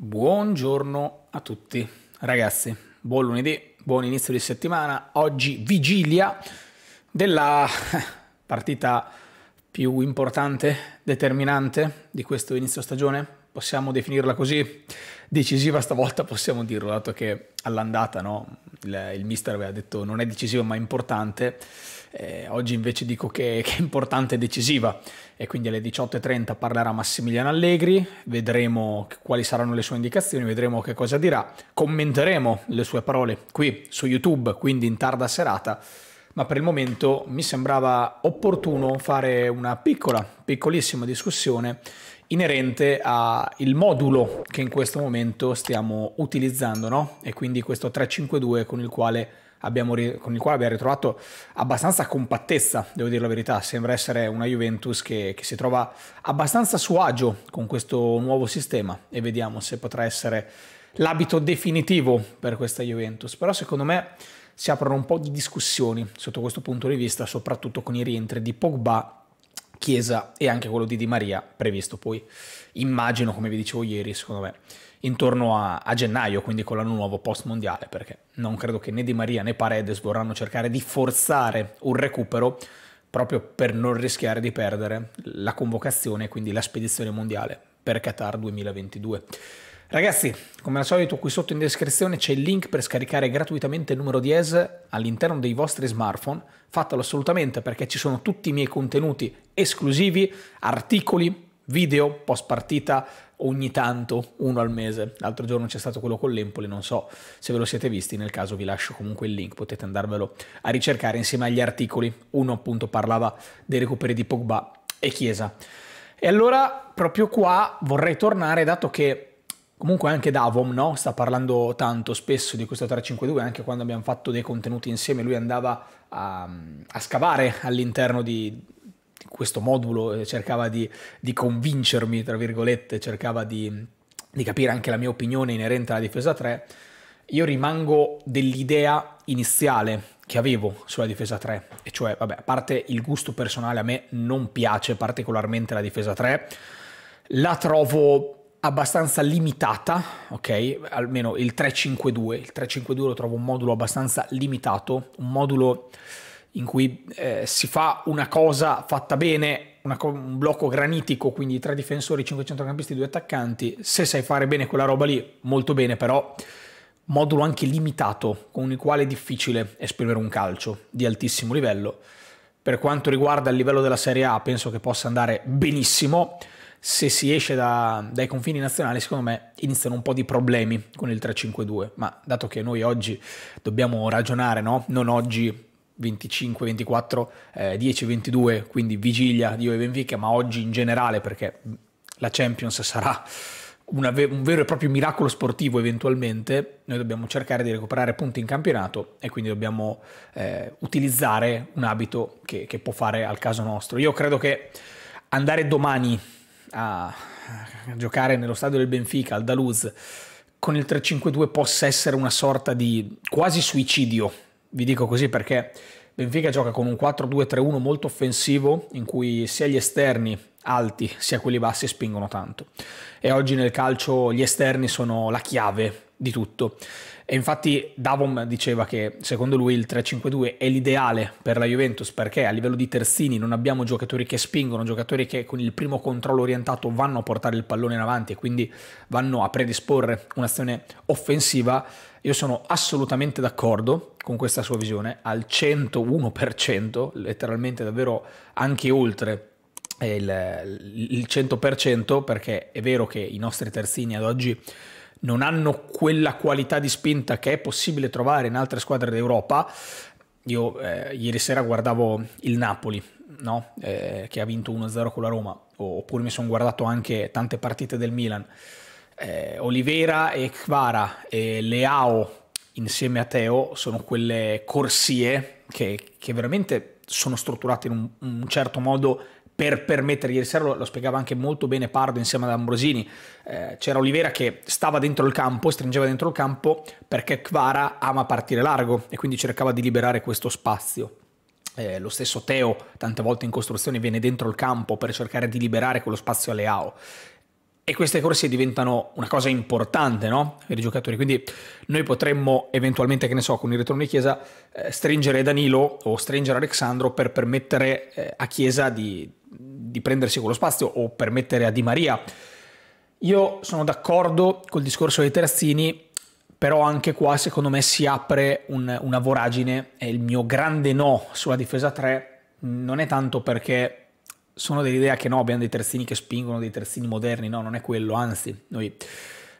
Buongiorno a tutti, ragazzi. Buon lunedì, buon inizio di settimana. Oggi vigilia della partita più importante, determinante di questo inizio stagione. Possiamo definirla così, decisiva stavolta possiamo dirlo, dato che all'andata no? il, il mister aveva detto non è decisiva ma importante eh, oggi invece dico che, che, è importante e decisiva e quindi alle 18.30 parlerà Massimiliano Allegri, vedremo quali saranno le sue indicazioni, vedremo che cosa dirà, commenteremo le sue parole qui su YouTube, quindi in tarda serata, ma per il momento mi sembrava opportuno fare una piccola, piccolissima discussione inerente al modulo che in questo momento stiamo utilizzando, no? E quindi questo 352 con il quale abbiamo, con il quale abbiamo ritrovato abbastanza compattezza, devo dire la verità, sembra essere una Juventus che, che si trova abbastanza a suo agio con questo nuovo sistema e vediamo se potrà essere l'abito definitivo per questa Juventus, però secondo me si aprono un po' di discussioni sotto questo punto di vista, soprattutto con i rientri di Pogba Chiesa e anche quello di Di Maria previsto poi, immagino come vi dicevo ieri, secondo me, intorno a, a gennaio, quindi con l'anno nuovo post mondiale, perché non credo che né Di Maria né Paredes vorranno cercare di forzare un recupero proprio per non rischiare di perdere la convocazione quindi la spedizione mondiale per Qatar 2022. Ragazzi, come al solito qui sotto in descrizione c'è il link per scaricare gratuitamente il numero di 10 all'interno dei vostri smartphone. Fatelo assolutamente perché ci sono tutti i miei contenuti esclusivi, articoli, video, post partita, ogni tanto, uno al mese. L'altro giorno c'è stato quello con l'Empoli, non so se ve lo siete visti, nel caso vi lascio comunque il link, potete andarvelo a ricercare insieme agli articoli. Uno appunto parlava dei recuperi di Pogba e Chiesa. E allora proprio qua vorrei tornare, dato che Comunque anche Davom no? sta parlando tanto spesso di questo 352, anche quando abbiamo fatto dei contenuti insieme, lui andava a, a scavare all'interno di, di, questo modulo, cercava di, di convincermi, tra virgolette, cercava di, di capire anche la mia opinione inerente alla difesa 3. Io rimango dell'idea iniziale che avevo sulla difesa 3, e cioè, vabbè, a parte il gusto personale, a me non piace particolarmente la difesa 3, la trovo abbastanza limitata, ok? Almeno il 352, il 352 lo trovo un modulo abbastanza limitato, un modulo in cui eh, si fa una cosa fatta bene, co- un blocco granitico, quindi tre difensori, cinque centrocampisti, due attaccanti. Se sai fare bene quella roba lì, molto bene, però modulo anche limitato, con il quale è difficile esprimere un calcio di altissimo livello. Per quanto riguarda il livello della Serie A, penso che possa andare benissimo se si esce da, dai confini nazionali, secondo me iniziano un po' di problemi con il 352. Ma dato che noi oggi dobbiamo ragionare, no? non oggi 25, 24, eh, 10, 22, quindi vigilia di Io Benfica, ma oggi in generale perché la Champions sarà una, un vero e proprio miracolo sportivo eventualmente, noi dobbiamo cercare di recuperare punti in campionato e quindi dobbiamo eh, utilizzare un abito che, che può fare al caso nostro. Io credo che andare domani a giocare nello stadio del Benfica, al Daluz, con il 3-5-2 possa essere una sorta di quasi suicidio. Vi dico così perché Benfica gioca con un 4-2-3-1 molto offensivo in cui sia gli esterni alti sia quelli bassi spingono tanto. E oggi nel calcio gli esterni sono la chiave di tutto. E infatti Davom diceva che secondo lui il 3-5-2 è l'ideale per la Juventus perché a livello di terzini non abbiamo giocatori che spingono, giocatori che con il primo controllo orientato vanno a portare il pallone in avanti e quindi vanno a predisporre un'azione offensiva. Io sono assolutamente d'accordo con questa sua visione, al 101%, letteralmente davvero anche oltre eh, il, il 100% perché è vero che i nostri terzini ad oggi non hanno quella qualità di spinta che è possibile trovare in altre squadre d'Europa. Io eh, ieri sera guardavo il Napoli, no? eh, che ha vinto 1-0 con la Roma, oppure mi sono guardato anche tante partite del Milan. Eh, Olivera e Kvara e Leao insieme a Teo sono quelle corsie che, che veramente sono strutturate in un, un certo modo per permettere, ieri sera lo, lo, spiegava anche molto bene Pardo insieme ad Ambrosini, eh, c'era Olivera che stava dentro il campo, stringeva dentro il campo perché Kvara ama partire largo e quindi cercava di liberare questo spazio. Eh, lo stesso Teo tante volte in costruzione viene dentro il campo per cercare di liberare quello spazio a Leao e queste corse diventano una cosa importante, no? Per i giocatori. Quindi noi potremmo eventualmente, che ne so, con il ritorno di Chiesa, eh, stringere Danilo o stringere Alexandro per permettere eh, a Chiesa di, di prendersi quello spazio o permettere a Di Maria. Io sono d'accordo col discorso dei terzini, però anche qua secondo me si apre un, una voragine e il mio grande no sulla difesa 3 non è tanto perché sono dell'idea che no, abbiamo dei terzini che spingono, dei terzini moderni, no, non è quello, anzi, noi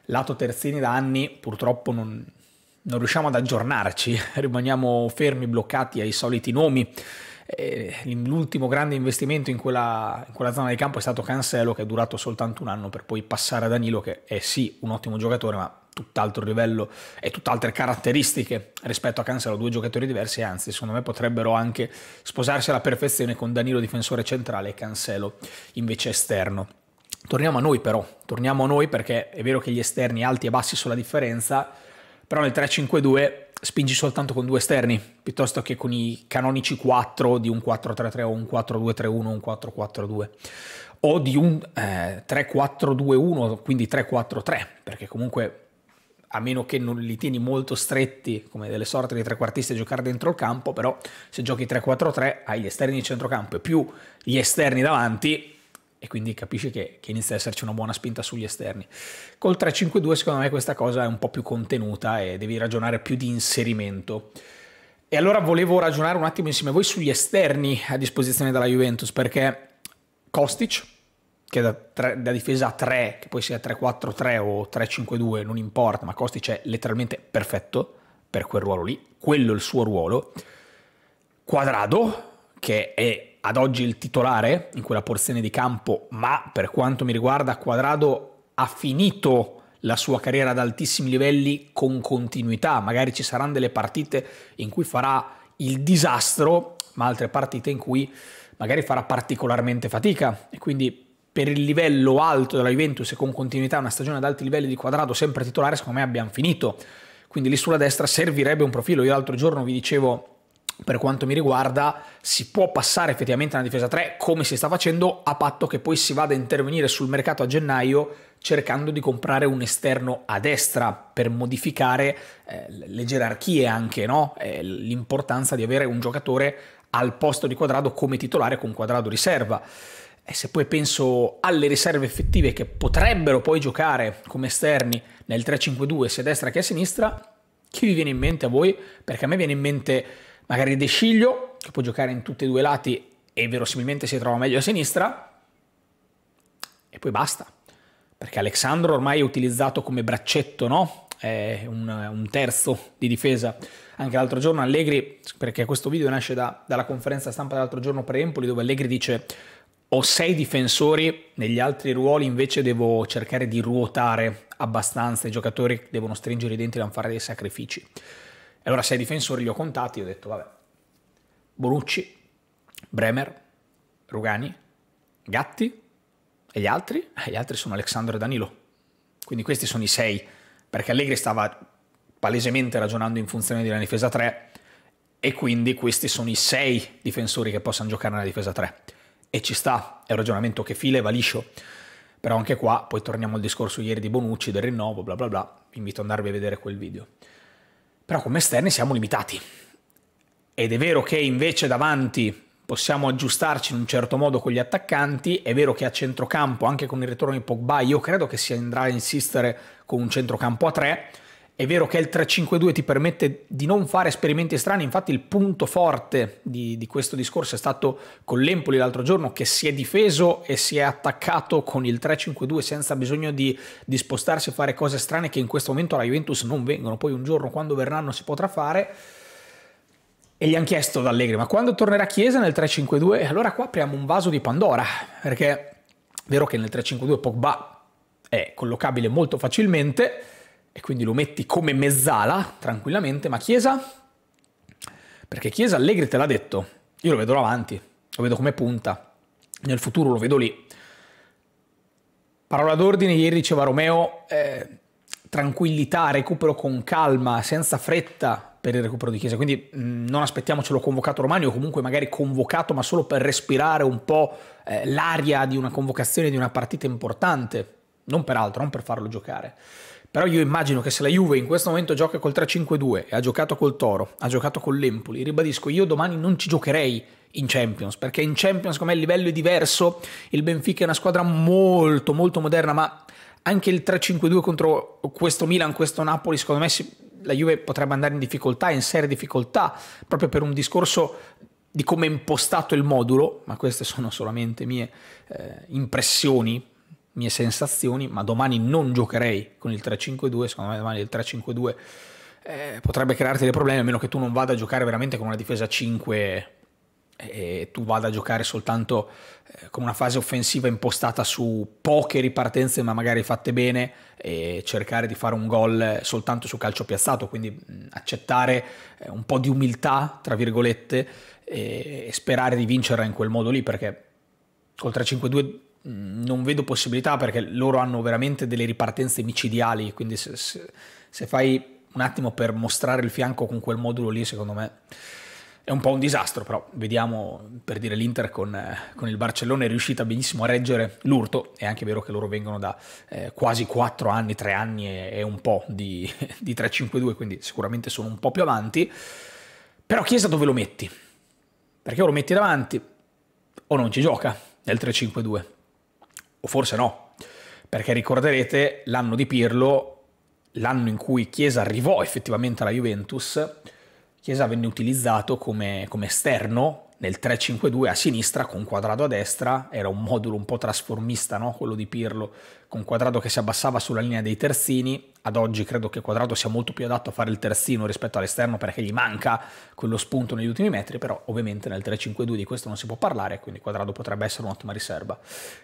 lato terzini da anni purtroppo non, non riusciamo ad aggiornarci, rimaniamo fermi, bloccati ai soliti nomi. Eh, l'ultimo grande investimento in quella, in quella, zona di campo è stato Cancelo, che è durato soltanto un anno per poi passare a Danilo, che è sì un ottimo giocatore, ma tutt'altro livello e tutt'altre caratteristiche rispetto a Cancelo, due giocatori diversi, anzi secondo me potrebbero anche sposarsi alla perfezione con Danilo difensore centrale e Cancelo invece esterno. Torniamo a noi però, torniamo a noi perché è vero che gli esterni alti e bassi sono la differenza, però nel 3-5-2 spingi soltanto con due esterni piuttosto che con i canonici 4 di un 4-3-3 o un 4-2-3-1 o un 4-4-2 o di un eh, 3-4-2-1 quindi 3-4-3 perché comunque a meno che non li tieni molto stretti come delle sorte di trequartisti a giocare dentro il campo, però se giochi 3-4-3 hai gli esterni di centrocampo e più gli esterni davanti e quindi capisci che, che inizia ad esserci una buona spinta sugli esterni. Col 3-5-2 secondo me questa cosa è un po' più contenuta e devi ragionare più di inserimento. E allora volevo ragionare un attimo insieme a voi sugli esterni a disposizione della Juventus perché Kostic che da, tre, da, difesa a 3, che poi sia 3-4-3 o 3-5-2, non importa, ma Kostic è letteralmente perfetto per quel ruolo lì, quello è il suo ruolo. Quadrado, che è ad oggi il titolare in quella porzione di campo, ma per quanto mi riguarda Quadrado ha finito la sua carriera ad altissimi livelli con continuità, magari ci saranno delle partite in cui farà il disastro, ma altre partite in cui magari farà particolarmente fatica e quindi per il livello alto della Juventus e con continuità una stagione ad alti livelli di quadrato sempre titolare, secondo me abbiamo finito. Quindi lì sulla destra servirebbe un profilo. Io l'altro giorno vi dicevo, per quanto mi riguarda, si può passare effettivamente alla difesa 3 come si sta facendo, a patto che poi si vada a intervenire sul mercato a gennaio cercando di comprare un esterno a destra per modificare eh, le gerarchie anche, no? eh, l'importanza di avere un giocatore al posto di quadrato come titolare con quadrato riserva. E se poi penso alle riserve effettive che potrebbero poi giocare come esterni nel 3-5-2 sia a destra che a sinistra, chi vi viene in mente a voi? Perché a me viene in mente magari De Sciglio, che può giocare in tutti e due i lati e verosimilmente si trova meglio a sinistra, e poi basta. Perché Alexandro ormai è utilizzato come braccetto, no? È un, un terzo di difesa. Anche l'altro giorno Allegri, perché questo video nasce da, dalla conferenza stampa dell'altro giorno per Empoli, dove Allegri dice ho sei difensori, negli altri ruoli invece devo cercare di ruotare abbastanza, i giocatori devono stringere i denti e non fare dei sacrifici. allora sei difensori li ho contati, ho detto vabbè, Bonucci, Bremer, Rugani, Gatti e gli altri? E eh, gli altri sono Alessandro e Danilo. Quindi questi sono i sei, perché Allegri stava palesemente ragionando in funzione della difesa 3 e quindi questi sono i sei difensori che possono giocare nella difesa 3 e ci sta, è un ragionamento che fila e va liscio. Però anche qua, poi torniamo al discorso ieri di Bonucci, del rinnovo, bla bla bla, vi invito ad andarvi a vedere quel video. Però come esterni siamo limitati. Ed è vero che invece davanti possiamo aggiustarci in un certo modo con gli attaccanti, è vero che a centrocampo, anche con il ritorno di Pogba, io credo che si andrà a insistere con un centrocampo a tre, è vero che il 352 ti permette di non fare esperimenti strani, infatti il punto forte di, di, questo discorso è stato con l'Empoli l'altro giorno che si è difeso e si è attaccato con il 352 senza bisogno di, di spostarsi e fare cose strane che in questo momento alla Juventus non vengono, poi un giorno quando verranno si potrà fare. E gli hanno chiesto da Allegri, ma quando tornerà a Chiesa nel 352? E Allora qua apriamo un vaso di Pandora, perché è vero che nel 352 Pogba è collocabile molto facilmente, e quindi lo metti come mezzala tranquillamente, ma Chiesa? Perché Chiesa Allegri te l'ha detto, io lo vedo davanti, lo vedo come punta, nel futuro lo vedo lì. Parola d'ordine, ieri diceva Romeo, eh, tranquillità, recupero con calma, senza fretta per il recupero di Chiesa, quindi mh, mm, non aspettiamocelo convocato Romani o comunque magari convocato ma solo per respirare un po' eh, l'aria di una convocazione di una partita importante, non per altro, non per farlo giocare. Però io immagino che se la Juve in questo momento gioca col 3-5-2 e ha giocato col Toro, ha giocato con l'Empoli, ribadisco, io domani non ci giocherei in Champions, perché in Champions come il livello è diverso, il Benfica è una squadra molto molto moderna, ma anche il 3-5-2 contro questo Milan, questo Napoli, secondo me la Juve potrebbe andare in difficoltà, in serie difficoltà, proprio per un discorso di come è impostato il modulo, ma queste sono solamente mie eh, impressioni mie sensazioni, ma domani non giocherei con il 3-5-2, secondo me domani il 3-5-2 eh, potrebbe crearti dei problemi, a meno che tu non vada a giocare veramente con una difesa 5 e tu vada a giocare soltanto eh, con una fase offensiva impostata su poche ripartenze ma magari fatte bene e cercare di fare un gol soltanto su calcio piazzato, quindi mh, accettare eh, un po' di umiltà, tra virgolette, e, e sperare di vincerla in quel modo lì, perché col 3-5-2 Mm, non vedo possibilità perché loro hanno veramente delle ripartenze micidiali, quindi se, se, se, fai un attimo per mostrare il fianco con quel modulo lì, secondo me è un po' un disastro, però vediamo per dire l'Inter con, eh, con il Barcellona è riuscita benissimo a reggere l'urto, è anche vero che loro vengono da eh, quasi 4 anni, 3 anni e, e un po' di, di 3-5-2, quindi sicuramente sono un po' più avanti, però Chiesa dove lo metti? Perché o lo metti davanti o non ci gioca nel 3-5-2 o forse no, perché ricorderete l'anno di Pirlo, l'anno in cui Chiesa arrivò effettivamente alla Juventus, Chiesa venne utilizzato come, come esterno nel 3-5-2 a sinistra con quadrato a destra, era un modulo un po' trasformista, no? quello di Pirlo, con quadrato che si abbassava sulla linea dei terzini, ad oggi credo che quadrato sia molto più adatto a fare il terzino rispetto all'esterno perché gli manca quello spunto negli ultimi metri, però ovviamente nel 3-5-2 di questo non si può parlare, quindi quadrato potrebbe essere un'ottima riserva.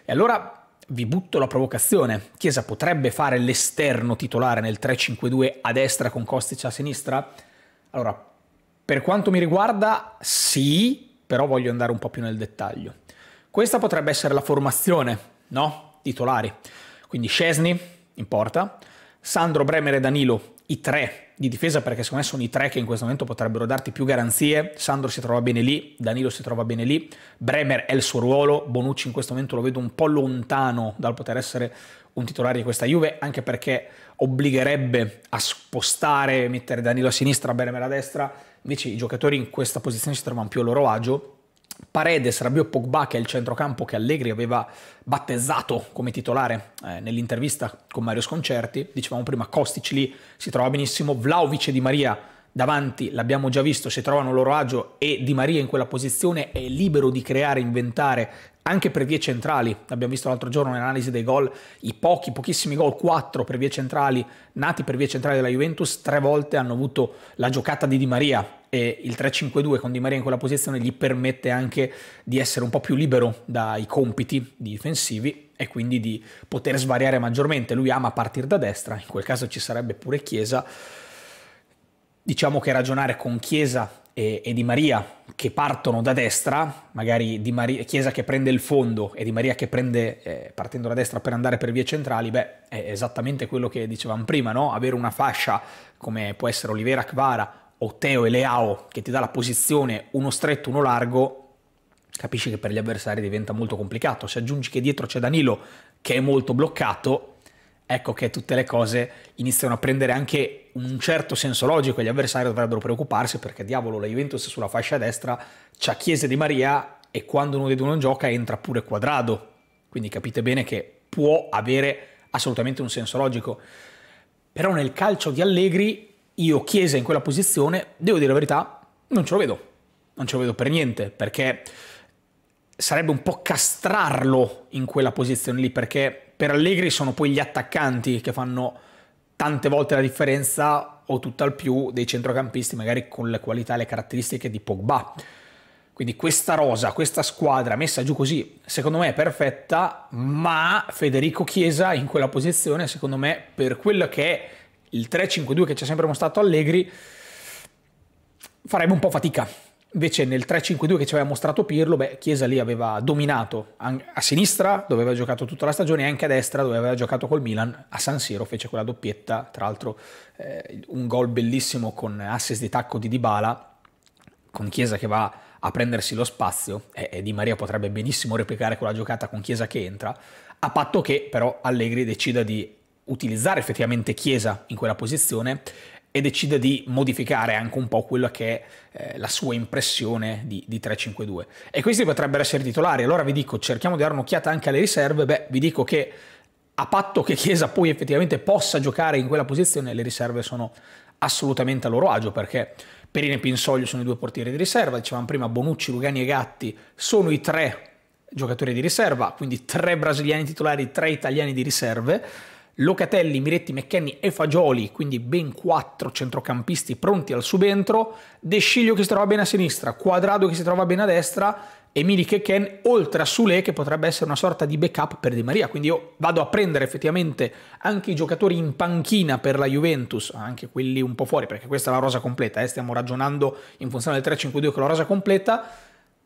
E allora vi butto la provocazione. Chiesa potrebbe fare l'esterno titolare nel 3-5-2 a destra con Kostic a sinistra? Allora, per quanto mi riguarda, sì, però voglio andare un po' più nel dettaglio. Questa potrebbe essere la formazione, no? Titolari. Quindi Scesni in porta, Sandro, Bremer e Danilo, i tre di difesa perché secondo me sono i tre che in questo momento potrebbero darti più garanzie. Sandro si trova bene lì, Danilo si trova bene lì, Bremer è il suo ruolo, Bonucci in questo momento lo vedo un po' lontano dal poter essere un titolare di questa Juve, anche perché obbligherebbe a spostare, mettere Danilo a sinistra, Bremer a destra, invece i giocatori in questa posizione si trovano più a loro agio Paredes, Rabiot Pogba, che è il centrocampo che Allegri aveva battezzato come titolare eh, nell'intervista con Mario Sconcerti, dicevamo prima Kostic lì si trova benissimo, Vlaovic e Di Maria davanti, l'abbiamo già visto, si trovano loro agio e Di Maria in quella posizione è libero di creare, inventare, anche per vie centrali. Abbiamo visto l'altro giorno nell'analisi dei gol, i pochi, pochissimi gol, 4 per vie centrali, nati per vie centrali della Juventus, tre volte hanno avuto la giocata di Di Maria e il 3-5-2 con Di Maria in quella posizione gli permette anche di essere un po' più libero dai compiti difensivi e quindi di poter svariare maggiormente. Lui ama partire da destra, in quel caso ci sarebbe pure Chiesa. Diciamo che ragionare con Chiesa e, e Di Maria che partono da destra, magari Di Maria, Chiesa che prende il fondo e Di Maria che prende eh, partendo da destra per andare per vie centrali, beh, è esattamente quello che dicevamo prima, no? Avere una fascia come può essere Olivera Kvara o Teo e Leao che ti dà la posizione uno stretto, uno largo, capisci che per gli avversari diventa molto complicato. Se aggiungi che dietro c'è Danilo che è molto bloccato, ecco che tutte le cose iniziano a prendere anche un certo senso logico e gli avversari dovrebbero preoccuparsi perché diavolo la Juventus sulla fascia destra c'ha Chiesa di Maria e quando uno dei due non gioca entra pure Quadrado quindi capite bene che può avere assolutamente un senso logico però nel calcio di Allegri io Chiesa in quella posizione devo dire la verità non ce lo vedo non ce lo vedo per niente perché sarebbe un po' castrarlo in quella posizione lì perché per Allegri sono poi gli attaccanti che fanno tante volte la differenza o tutt'al più dei centrocampisti magari con le qualità e le caratteristiche di Pogba. Quindi questa rosa, questa squadra messa giù così, secondo me è perfetta, ma Federico Chiesa in quella posizione, secondo me, per quello che è il 3-5-2 che ci ha sempre mostrato Allegri, farebbe un po' fatica. Invece nel 3-5-2 che ci aveva mostrato Pirlo, beh, Chiesa lì aveva dominato a sinistra, dove aveva giocato tutta la stagione, e anche a destra, dove aveva giocato col Milan. A San Siro fece quella doppietta, tra l'altro eh, un gol bellissimo con assist di tacco di Dybala, con Chiesa che va a prendersi lo spazio, e, e Di Maria potrebbe benissimo replicare quella giocata con Chiesa che entra, a patto che però Allegri decida di utilizzare effettivamente Chiesa in quella posizione e decide di modificare anche un po' quella che è eh, la sua impressione di, di 352. E questi potrebbero essere titolari, allora vi dico cerchiamo di dare un'occhiata anche alle riserve, beh vi dico che a patto che Chiesa poi effettivamente possa giocare in quella posizione, le riserve sono assolutamente a loro agio perché Perine e Pinsoglio sono i due portieri di riserva, dicevamo prima Bonucci, Lugani e Gatti sono i tre giocatori di riserva, quindi tre brasiliani titolari, tre italiani di riserve Locatelli, Miretti, McKenny e Fagioli, quindi ben quattro centrocampisti pronti al subentro, De Sciglio che si trova bene a sinistra, Quadrado che si trova bene a destra, Emili Keken, oltre a Sule che potrebbe essere una sorta di backup per Di Maria, quindi io vado a prendere effettivamente anche i giocatori in panchina per la Juventus, anche quelli un po' fuori, perché questa è la rosa completa, eh? stiamo ragionando in funzione del 3-5-2 con la rosa completa,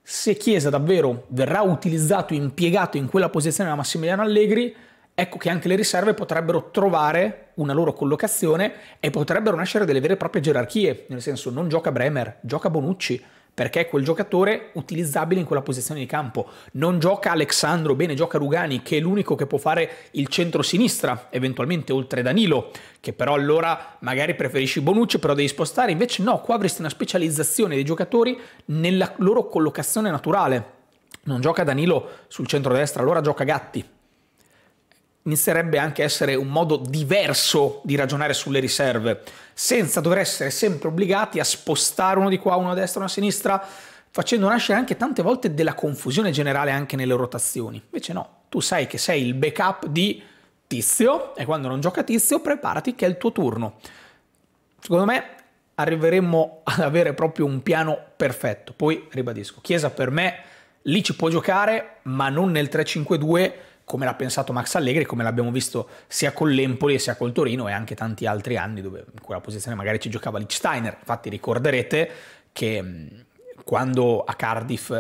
se Chiesa davvero verrà utilizzato, impiegato in quella posizione da Massimiliano Allegri, ecco che anche le riserve potrebbero trovare una loro collocazione e potrebbero nascere delle vere e proprie gerarchie, nel senso non gioca Bremer, gioca Bonucci, perché è quel giocatore utilizzabile in quella posizione di campo. Non gioca Alexandro, bene gioca Rugani, che è l'unico che può fare il centro-sinistra, eventualmente oltre Danilo, che però allora magari preferisci Bonucci, però devi spostare. Invece no, qua avresti una specializzazione dei giocatori nella loro collocazione naturale. Non gioca Danilo sul centro-destra, allora gioca Gatti inizierebbe anche a essere un modo diverso di ragionare sulle riserve, senza dover essere sempre obbligati a spostare uno di qua, uno a destra, uno a sinistra, facendo nascere anche tante volte della confusione generale anche nelle rotazioni. Invece no, tu sai che sei il backup di Tizio e quando non gioca Tizio preparati che è il tuo turno. Secondo me arriveremmo ad avere proprio un piano perfetto. Poi ribadisco, Chiesa per me lì ci può giocare, ma non nel 3-5-2 come l'ha pensato Max Allegri, come l'abbiamo visto sia con l'Empoli sia col Torino e anche tanti altri anni dove in quella posizione magari ci giocava Lichsteiner. Infatti ricorderete che mm, quando a Cardiff,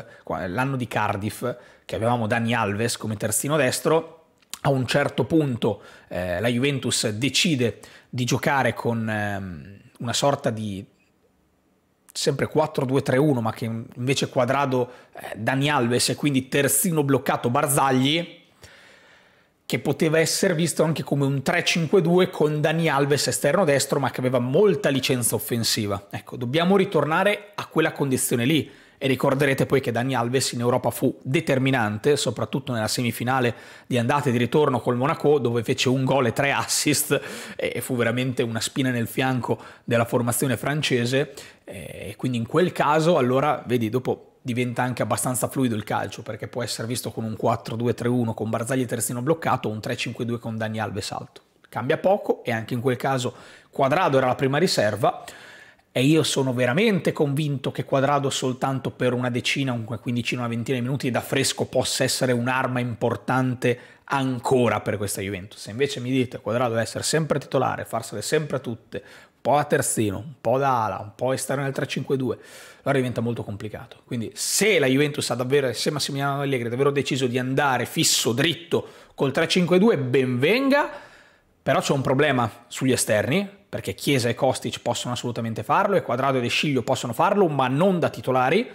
l'anno di Cardiff, che avevamo Dani Alves come terzino destro, a un certo punto eh, la Juventus decide di giocare con ehm, una sorta di sempre 4-2-3-1, ma che invece quadrado eh, Dani Alves e quindi terzino bloccato Barzagli, che poteva essere visto anche come un 3-5-2 con Dani Alves esterno destro, ma che aveva molta licenza offensiva. Ecco, dobbiamo ritornare a quella condizione lì. E ricorderete poi che Dani Alves in Europa fu determinante, soprattutto nella semifinale di andata e di ritorno col Monaco, dove fece un gol e tre assist e fu veramente una spina nel fianco della formazione francese. E quindi in quel caso, allora, vedi, dopo diventa anche abbastanza fluido il calcio perché può essere visto con un 4-2-3-1 con Barzagli e terzino bloccato o un 3-5-2 con Dani Alves alto. Cambia poco e anche in quel caso Quadrado era la prima riserva e io sono veramente convinto che Quadrado soltanto per una decina, un quindicina, una ventina di minuti da fresco possa essere un'arma importante ancora per questa Juventus. Se invece mi dite Quadrado deve essere sempre titolare, farsele sempre tutte, po' da terzino, un po' da ala, un po' esterno nel 3-5-2, allora diventa molto complicato. Quindi se la Juventus ha davvero, se Massimiliano Allegri ha davvero deciso di andare fisso, dritto col 3-5-2, ben venga, però c'è un problema sugli esterni, perché Chiesa e Kostic possono assolutamente farlo, e Quadrado ed Esciglio possono farlo, ma non da titolari.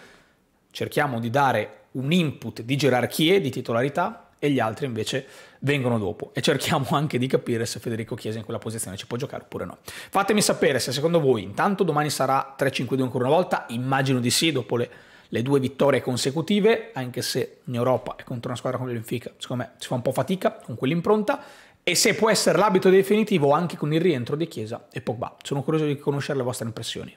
Cerchiamo di dare un input di gerarchie, di titolarità, e gli altri invece vengono dopo e cerchiamo anche di capire se Federico Chiesa in quella posizione ci può giocare oppure no. Fatemi sapere se secondo voi intanto domani sarà 3-5-2 ancora una volta, immagino di sì dopo le, le due vittorie consecutive, anche se in Europa e contro una squadra come l'Infica, secondo me si fa un po' fatica con quell'impronta, e se può essere l'abito definitivo anche con il rientro di Chiesa e Pogba. Sono curioso di conoscere le vostre impressioni.